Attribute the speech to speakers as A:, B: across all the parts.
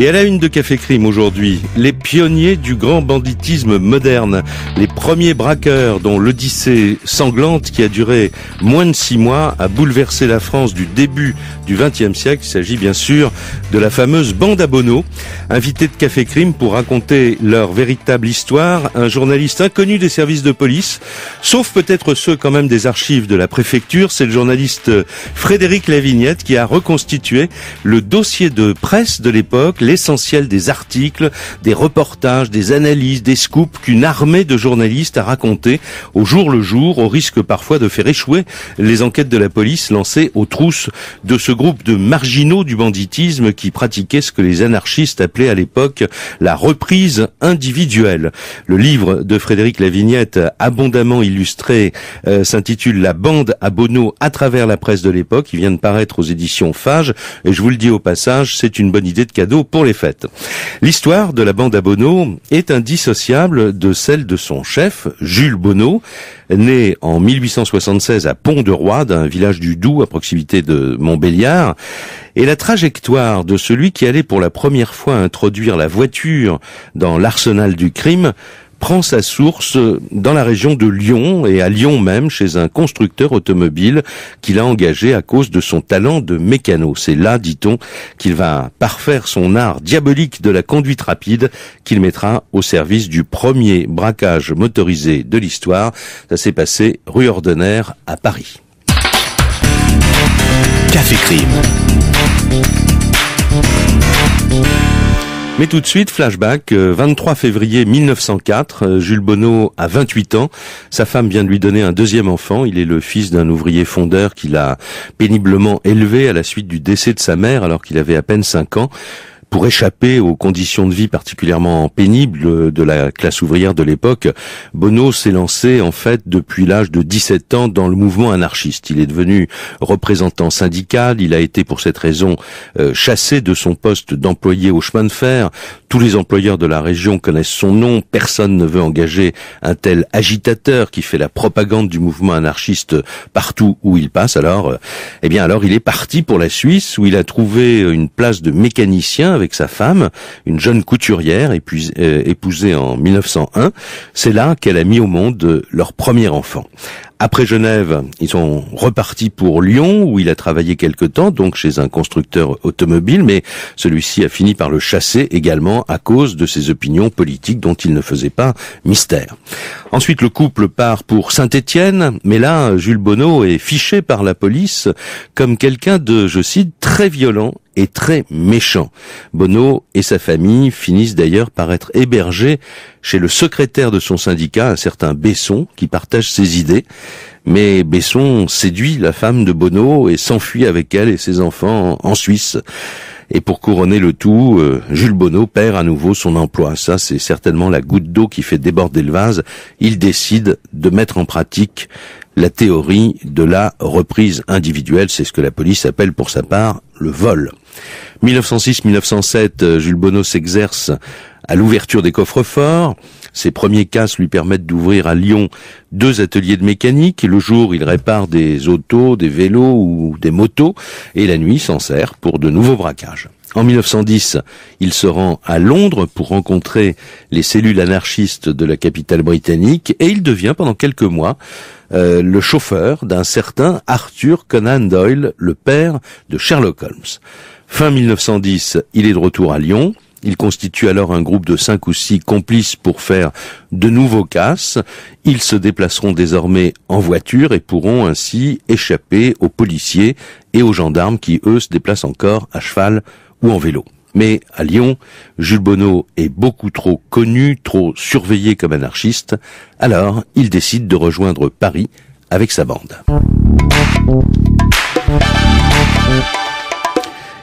A: Et à la une de Café Crime aujourd'hui, les pionniers du grand banditisme moderne, les premiers braqueurs dont l'Odyssée sanglante qui a duré moins de six mois a bouleversé la France du début du XXe siècle. Il s'agit bien sûr de la fameuse bande à Bono. Invité de Café Crime pour raconter leur véritable histoire, un journaliste inconnu des services de police, sauf peut-être ceux quand même des archives de la préfecture, c'est le journaliste Frédéric Lavignette qui a reconstitué le dossier de presse de l'époque, l'essentiel des articles, des reportages, des analyses, des scoops qu'une armée de journalistes a raconté au jour le jour, au risque parfois de faire échouer les enquêtes de la police lancées aux trousses de ce groupe de marginaux du banditisme qui pratiquait ce que les anarchistes appelaient à l'époque la reprise individuelle. Le livre de Frédéric Lavignette, abondamment illustré, euh, s'intitule La bande à Bono à travers la presse de l'époque. Il vient de paraître aux éditions Fage. Et je vous le dis au passage, c'est une bonne idée de cadeau pour les fêtes. L'histoire de la bande à Bonneau est indissociable de celle de son chef, Jules Bonneau, né en 1876 à Pont-de-Roi, d'un village du Doubs à proximité de Montbéliard, et la trajectoire de celui qui allait pour la première fois introduire la voiture dans l'arsenal du crime prend sa source dans la région de Lyon et à Lyon même chez un constructeur automobile qu'il a engagé à cause de son talent de mécano. C'est là, dit-on, qu'il va parfaire son art diabolique de la conduite rapide qu'il mettra au service du premier braquage motorisé de l'histoire. Ça s'est passé rue Ordener à Paris. Café Crime. Mais tout de suite, flashback, 23 euh, février 1904, euh, Jules Bonneau a 28 ans, sa femme vient de lui donner un deuxième enfant, il est le fils d'un ouvrier fondeur qu'il a péniblement élevé à la suite du décès de sa mère alors qu'il avait à peine 5 ans pour échapper aux conditions de vie particulièrement pénibles euh, de la classe ouvrière de l'époque, Bono s'est lancé en fait depuis l'âge de 17 ans dans le mouvement anarchiste. Il est devenu représentant syndical, il a été pour cette raison euh, chassé de son poste d'employé au chemin de fer. Tous les employeurs de la région connaissent son nom, personne ne veut engager un tel agitateur qui fait la propagande du mouvement anarchiste partout où il passe. Alors euh, eh bien alors il est parti pour la Suisse où il a trouvé une place de mécanicien avec sa femme, une jeune couturière euh, épousée en 1901. C'est là qu'elle a mis au monde euh, leur premier enfant. Après Genève, ils sont repartis pour Lyon, où il a travaillé quelque temps, donc chez un constructeur automobile, mais celui-ci a fini par le chasser également à cause de ses opinions politiques dont il ne faisait pas mystère. Ensuite, le couple part pour Saint-Étienne, mais là, Jules Bonneau est fiché par la police comme quelqu'un de, je cite, très violent et très méchant. Bonneau et sa famille finissent d'ailleurs par être hébergés chez le secrétaire de son syndicat, un certain Besson, qui partage ses idées. Mais Besson séduit la femme de Bonneau et s'enfuit avec elle et ses enfants en Suisse. Et pour couronner le tout, euh, Jules Bonneau perd à nouveau son emploi. Ça, c'est certainement la goutte d'eau qui fait déborder le vase. Il décide de mettre en pratique la théorie de la reprise individuelle. C'est ce que la police appelle pour sa part le vol. 1906-1907, euh, Jules Bonneau s'exerce à l'ouverture des coffres forts. Ses premiers casses lui permettent d'ouvrir à Lyon deux ateliers de mécanique. Le jour, il répare des autos, des vélos ou des motos. Et la nuit, s'en sert pour de nouveaux braquages. En 1910, il se rend à Londres pour rencontrer les cellules anarchistes de la capitale britannique et il devient pendant quelques mois euh, le chauffeur d'un certain Arthur Conan Doyle, le père de Sherlock Holmes. Fin 1910, il est de retour à Lyon. Il constitue alors un groupe de cinq ou six complices pour faire de nouveaux casses. Ils se déplaceront désormais en voiture et pourront ainsi échapper aux policiers et aux gendarmes qui, eux, se déplacent encore à cheval ou en vélo. Mais à Lyon, Jules Bonneau est beaucoup trop connu, trop surveillé comme anarchiste, alors il décide de rejoindre Paris avec sa bande.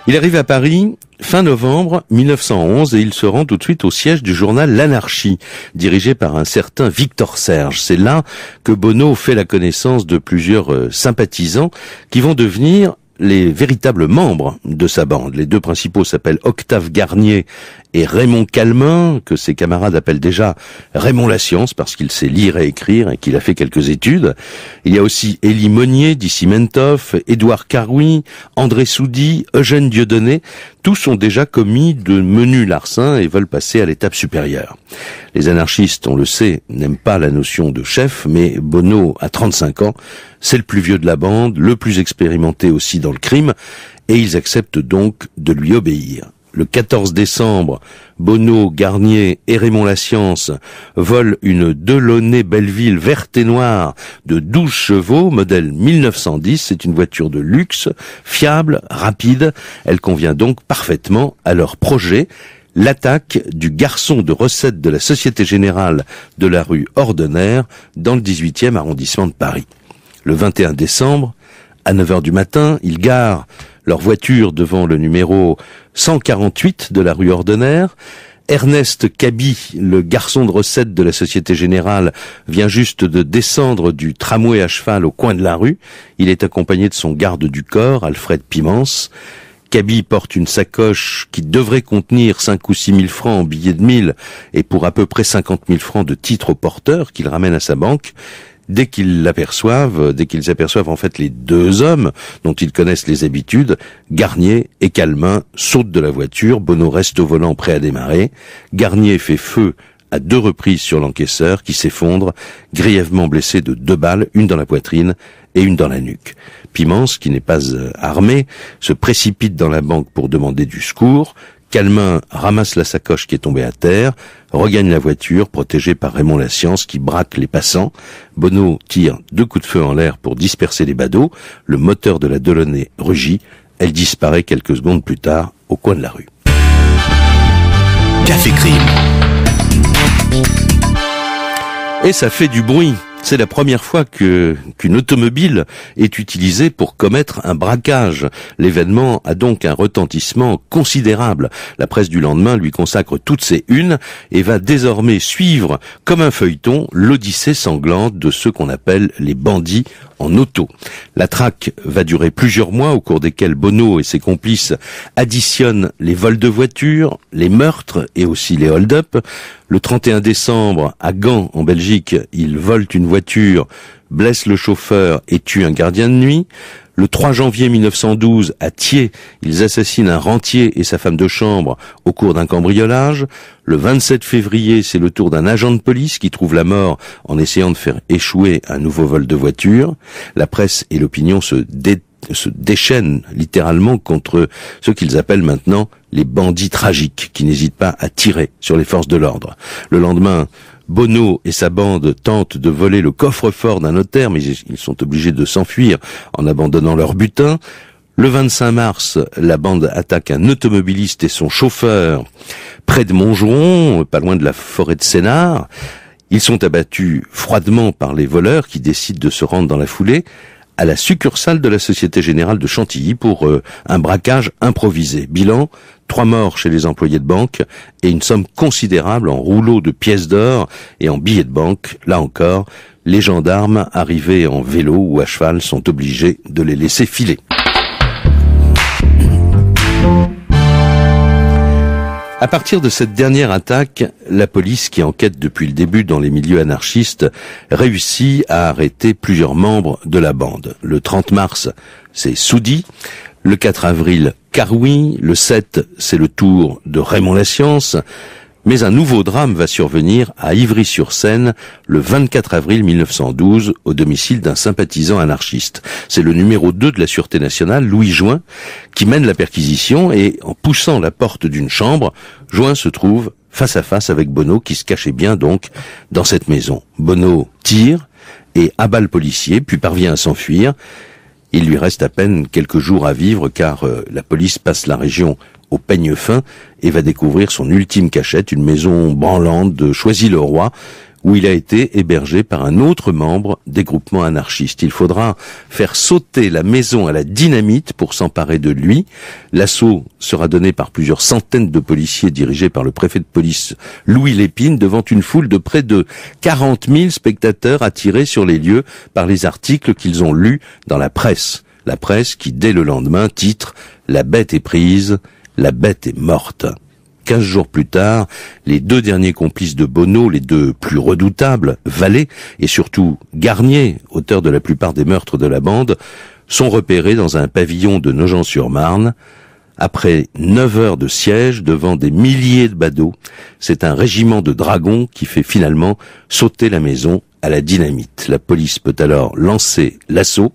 A: Il arrive à Paris fin novembre 1911 et il se rend tout de suite au siège du journal L'Anarchie, dirigé par un certain Victor Serge. C'est là que Bono fait la connaissance de plusieurs euh, sympathisants qui vont devenir les véritables membres de sa bande. Les deux principaux s'appellent Octave Garnier et Raymond Calmin, que ses camarades appellent déjà Raymond la science parce qu'il sait lire et écrire et qu'il a fait quelques études. Il y a aussi Élie Monnier, Mentoff, Édouard Caroui, André Soudy, Eugène Dieudonné. Tous ont déjà commis de menus larcins et veulent passer à l'étape supérieure. Les anarchistes, on le sait, n'aiment pas la notion de chef, mais Bono, à 35 ans, c'est le plus vieux de la bande, le plus expérimenté aussi dans le crime, et ils acceptent donc de lui obéir le 14 décembre, Bonneau, Garnier et Raymond La Science volent une Delaunay Belleville verte et noire de 12 chevaux, modèle 1910. C'est une voiture de luxe, fiable, rapide. Elle convient donc parfaitement à leur projet l'attaque du garçon de recette de la Société Générale de la rue Ordener dans le 18e arrondissement de Paris. Le 21 décembre, à 9h du matin, ils garent leur voiture devant le numéro 148 de la rue Ordonnaire. Ernest Cabi, le garçon de recette de la Société Générale, vient juste de descendre du tramway à cheval au coin de la rue. Il est accompagné de son garde du corps, Alfred Pimence. Cabi porte une sacoche qui devrait contenir 5 ou 6 000 francs en billets de 1000 et pour à peu près 50 000 francs de titres au porteur qu'il ramène à sa banque dès qu'ils l'aperçoivent, dès qu'ils aperçoivent en fait les deux hommes dont ils connaissent les habitudes, Garnier et Calmin sautent de la voiture, Bono reste au volant prêt à démarrer, Garnier fait feu à deux reprises sur l'encaisseur qui s'effondre, grièvement blessé de deux balles, une dans la poitrine et une dans la nuque. Pimence, qui n'est pas euh, armé, se précipite dans la banque pour demander du secours, Calmin ramasse la sacoche qui est tombée à terre, regagne la voiture, protégée par Raymond La Science qui braque les passants. Bono tire deux coups de feu en l'air pour disperser les badauds. Le moteur de la Delaunay rugit. Elle disparaît quelques secondes plus tard au coin de la rue. Café Crime. Et ça fait du bruit. C'est la première fois que qu'une automobile est utilisée pour commettre un braquage. L'événement a donc un retentissement considérable. La presse du lendemain lui consacre toutes ses unes et va désormais suivre comme un feuilleton l'odyssée sanglante de ceux qu'on appelle les bandits en auto. La traque va durer plusieurs mois au cours desquels Bono et ses complices additionnent les vols de voitures, les meurtres et aussi les hold-up. Le 31 décembre, à Gand, en Belgique, ils volent une voiture voiture blesse le chauffeur et tue un gardien de nuit. Le 3 janvier 1912, à Thiers, ils assassinent un rentier et sa femme de chambre au cours d'un cambriolage. Le 27 février, c'est le tour d'un agent de police qui trouve la mort en essayant de faire échouer un nouveau vol de voiture. La presse et l'opinion se, se déchaînent littéralement contre ce qu'ils appellent maintenant les bandits tragiques qui n'hésitent pas à tirer sur les forces de l'ordre. Le lendemain, Bono et sa bande tentent de voler le coffre-fort d'un notaire, mais ils sont obligés de s'enfuir en abandonnant leur butin. Le 25 mars, la bande attaque un automobiliste et son chauffeur près de Montgeron, pas loin de la forêt de Sénart. Ils sont abattus froidement par les voleurs qui décident de se rendre dans la foulée à la succursale de la Société Générale de Chantilly pour euh, un braquage improvisé. Bilan, trois morts chez les employés de banque et une somme considérable en rouleaux de pièces d'or et en billets de banque. Là encore, les gendarmes arrivés en vélo ou à cheval sont obligés de les laisser filer. À partir de cette dernière attaque, la police, qui enquête depuis le début dans les milieux anarchistes, réussit à arrêter plusieurs membres de la bande. Le 30 mars, c'est Soudi. Le 4 avril, Caroui. Le 7, c'est le tour de Raymond La Science. Mais un nouveau drame va survenir à Ivry-sur-Seine le 24 avril 1912 au domicile d'un sympathisant anarchiste. C'est le numéro 2 de la Sûreté nationale, Louis Join, qui mène la perquisition et en poussant la porte d'une chambre, Join se trouve face à face avec Bonneau qui se cachait bien donc dans cette maison. Bonneau tire et abat le policier puis parvient à s'enfuir. Il lui reste à peine quelques jours à vivre car euh, la police passe la région au peigne fin et va découvrir son ultime cachette, une maison branlante de Choisy-le-Roi, où il a été hébergé par un autre membre des groupements anarchistes. Il faudra faire sauter la maison à la dynamite pour s'emparer de lui. L'assaut sera donné par plusieurs centaines de policiers dirigés par le préfet de police Louis Lépine devant une foule de près de 40 000 spectateurs attirés sur les lieux par les articles qu'ils ont lus dans la presse. La presse qui, dès le lendemain, titre La bête est prise, la bête est morte. Quinze jours plus tard, les deux derniers complices de Bono, les deux plus redoutables, Vallée et surtout Garnier, auteur de la plupart des meurtres de la bande, sont repérés dans un pavillon de Nogent-sur-Marne. Après neuf heures de siège devant des milliers de badauds, c'est un régiment de dragons qui fait finalement sauter la maison à la dynamite. La police peut alors lancer l'assaut,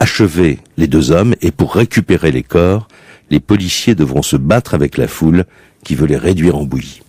A: achever les deux hommes et pour récupérer les corps, les policiers devront se battre avec la foule qui veut les réduire en bouillie.